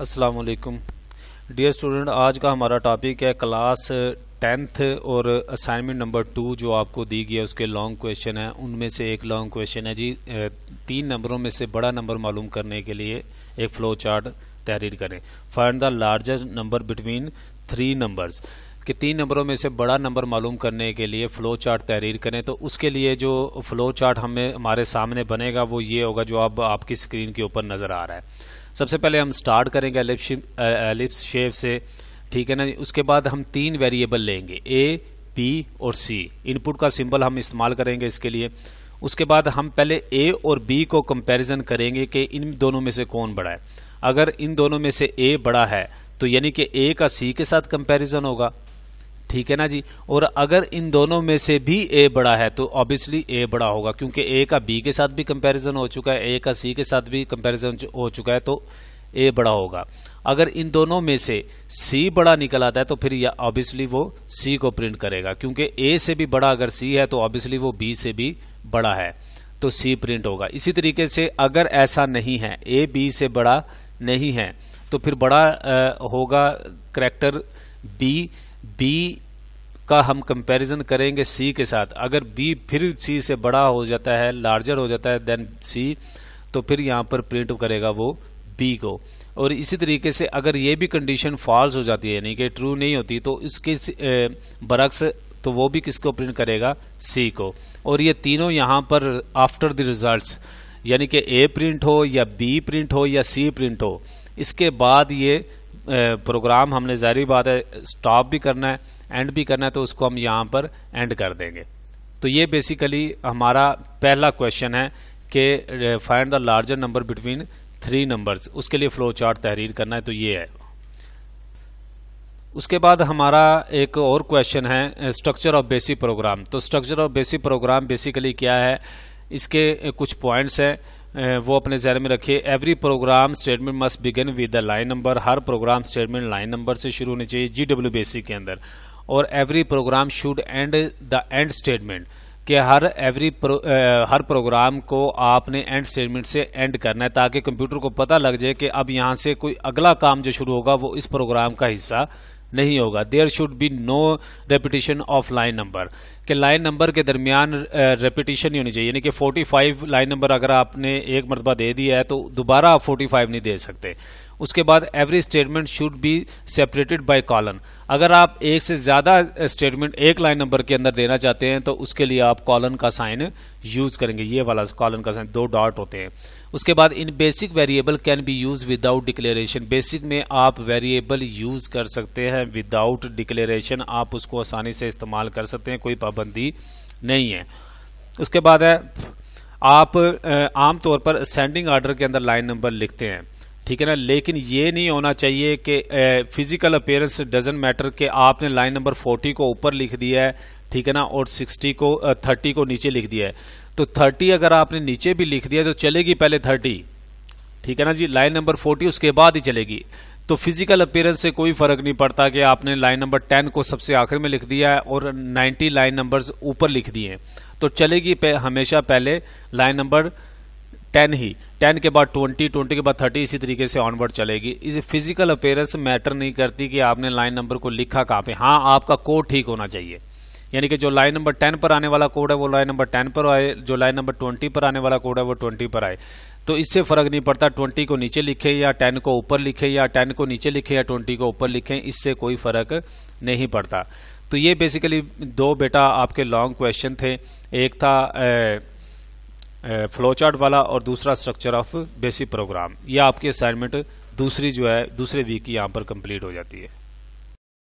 अस्सलाम वालेकुम dear student आज का हमारा टॉपिक है क्लास टेंथ और असाइनमेंट नंबर टू जो आपको दी गई है उसके लॉन्ग क्वेश्चन है उनमें से एक लॉन्ग क्वेश्चन है जी तीन नंबरों में से बड़ा नंबर मालूम करने के लिए एक फ्लो चार्ट तहरीर करें find the largest number between three numbers कि तीन नंबरों में से बड़ा नंबर मालूम करने के लिए फ़्लो चार्ट तहरीर करें तो उसके लिए जो फ़्लो चार्ट हमें हमारे सामने बनेगा वो ये होगा जो अब आप, आपकी स्क्रीन के ऊपर नज़र आ रहा है सबसे पहले हम स्टार्ट करेंगे एलिप्स शेप से ठीक है ना उसके बाद हम तीन वेरिएबल लेंगे ए बी और सी इनपुट का सिंबल हम इस्तेमाल करेंगे इसके लिए उसके बाद हम पहले ए और बी को कंपैरिजन करेंगे कि इन दोनों में से कौन बड़ा है अगर इन दोनों में से ए बड़ा है तो यानी कि ए का सी के साथ कंपैरिजन होगा ठीक है ना जी और अगर इन दोनों में से भी ए बड़ा है तो ऑब्वियसली ए बड़ा होगा क्योंकि ए का बी के साथ भी कंपैरिजन हो चुका है ए का सी के साथ भी कंपैरिजन हो चुका है तो ए बड़ा होगा अगर इन दोनों में से सी बड़ा निकल आता है तो फिर ऑब्वियसली वो सी को प्रिंट करेगा क्योंकि ए से भी बड़ा अगर सी है तो ऑब्वियसली वो बी से भी बड़ा है तो सी प्रिंट होगा इसी तरीके से अगर ऐसा नहीं है ए बी से बड़ा नहीं है तो फिर बड़ा आ, होगा करेक्टर बी बी का हम कंपैरिजन करेंगे सी के साथ अगर बी फिर सी से बड़ा हो जाता है लार्जर हो जाता है देन सी तो फिर यहाँ पर प्रिंट करेगा वो बी को और इसी तरीके से अगर ये भी कंडीशन फॉल्स हो जाती है यानी कि ट्रू नहीं होती तो इसके बरक्स तो वो भी किसको प्रिंट करेगा सी को और ये तीनों यहाँ पर आफ्टर द रिजल्ट्स यानी कि ए प्रिंट हो या बी प्रिंट हो या सी प्रिंट हो इसके बाद ये प्रोग्राम हमने जहरी बात है स्टॉप भी करना है एंड भी करना है तो उसको हम यहाँ पर एंड कर देंगे तो ये बेसिकली हमारा पहला क्वेश्चन है कि find the larger number between three numbers उसके लिए फ्लो चार्ट तहरीर करना है तो ये है उसके बाद हमारा एक और क्वेश्चन है स्ट्रक्चर ऑफ बेसिक प्रोग्राम तो structure of basic program basically क्या है इसके कुछ पॉइंट्स हैं वो अपने जहन में रखिए every program statement must begin with the line number हर प्रोग्राम स्टेटमेंट लाइन नंबर से शुरू होनी चाहिए जी डब्ल्यू बी सी के अंदर और every program should end the end statement कि हर एवरी प्रो, हर प्रोग्राम को आपने एंड स्टेटमेंट से एंड करना है ताकि कंप्यूटर को पता लग जाए कि अब यहाँ से कोई अगला काम जो शुरू होगा वो इस प्रोग्राम का हिस्सा नहीं होगा there should be no repetition of line number कि लाइन नंबर के दरमियान रेपिटेशन नहीं होनी चाहिए यानी कि 45 लाइन नंबर अगर आपने एक मरतबा दे दिया है तो दोबारा आप 45 नहीं दे सकते उसके बाद every statement should be separated by colon अगर आप एक से ज़्यादा स्टेटमेंट एक लाइन नंबर के अंदर देना चाहते हैं तो उसके लिए आप कॉलन का साइन यूज करेंगे ये वाला कॉलन का साइन दो डॉट होते हैं उसके बाद in basic variable can be use without declaration basic में आप वेरिएबल यूज कर सकते हैं विदाउट डिक्लेरेशन आप उसको आसानी से इस्तेमाल कर सकते हैं कोई पाबंदी नहीं है उसके बाद है आप आमतौर पर असेंडिंग ऑर्डर के अंदर लाइन नंबर लिखते हैं ठीक है ना लेकिन ये नहीं होना चाहिए कि फिजिकल अपेयरेंस डजेंट मैटर कि आपने लाइन नंबर फोर्टी को ऊपर लिख दिया है ठीक है ना और सिक्सटी को थर्टी को नीचे लिख दिया है तो थर्टी अगर आपने नीचे भी लिख दिया तो चलेगी पहले थर्टी ठीक है ना जी लाइन नंबर फोर्टी उसके बाद ही चलेगी तो फिजिकल अपेयरेंस से कोई फर्क नहीं पड़ता कि आपने लाइन नंबर टेन को सबसे आखिर में लिख दिया है और नाइन्टी लाइन नंबर ऊपर लिख दिए तो चलेगी हमेशा पहले लाइन नंबर टेन ही टेन के बाद ट्वेंटी ट्वेंटी के बाद थर्टी इसी तरीके से ऑनवर्ड चलेगी इसे फिजिकल अपेयरेंस मैटर नहीं करती कि आपने लाइन नंबर को लिखा कहाँ पे हाँ आपका कोड ठीक होना चाहिए यानी कि जो लाइन नंबर टेन पर आने वाला कोड है वो लाइन नंबर टेन पर आए जो लाइन नंबर ट्वेंटी पर आने वाला कोड है वो ट्वेंटी पर आए तो इससे फर्क नहीं पड़ता ट्वेंटी को नीचे लिखे या टेन को ऊपर लिखे या टेन को नीचे लिखे या ट्वेंटी को ऊपर लिखे इससे कोई फर्क नहीं पड़ता तो ये बेसिकली दो बेटा आपके लॉन्ग क्वेश्चन थे एक था ए, फ्लो चार्ट वाला और दूसरा स्ट्रक्चर ऑफ बेसिक प्रोग्राम ये आपकी असाइनमेंट दूसरी जो है दूसरे वीक की यहाँ पर कंप्लीट हो जाती है